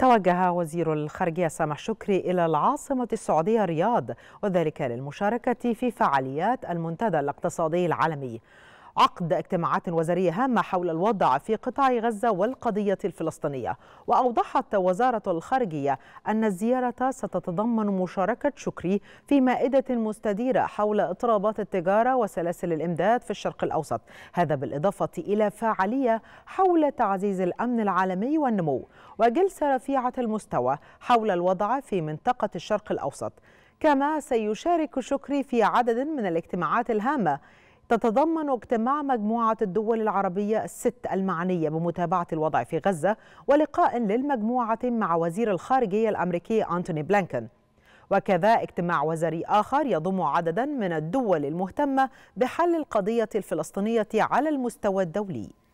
توجه وزير الخارجية سامح شكري إلى العاصمة السعودية الرياض وذلك للمشاركة في فعاليات المنتدى الاقتصادي العالمي عقد اجتماعات وزارية هامة حول الوضع في قطاع غزة والقضية الفلسطينية وأوضحت وزارة الخارجية أن الزيارة ستتضمن مشاركة شكري في مائدة مستديرة حول اضطرابات التجارة وسلاسل الإمداد في الشرق الأوسط هذا بالإضافة إلى فعالية حول تعزيز الأمن العالمي والنمو وجلسة رفيعة المستوى حول الوضع في منطقة الشرق الأوسط كما سيشارك شكري في عدد من الاجتماعات الهامة تتضمن اجتماع مجموعة الدول العربية الست المعنية بمتابعة الوضع في غزة ولقاء للمجموعة مع وزير الخارجية الأمريكي أنتوني بلانكن وكذا اجتماع وزاري آخر يضم عددا من الدول المهتمة بحل القضية الفلسطينية على المستوى الدولي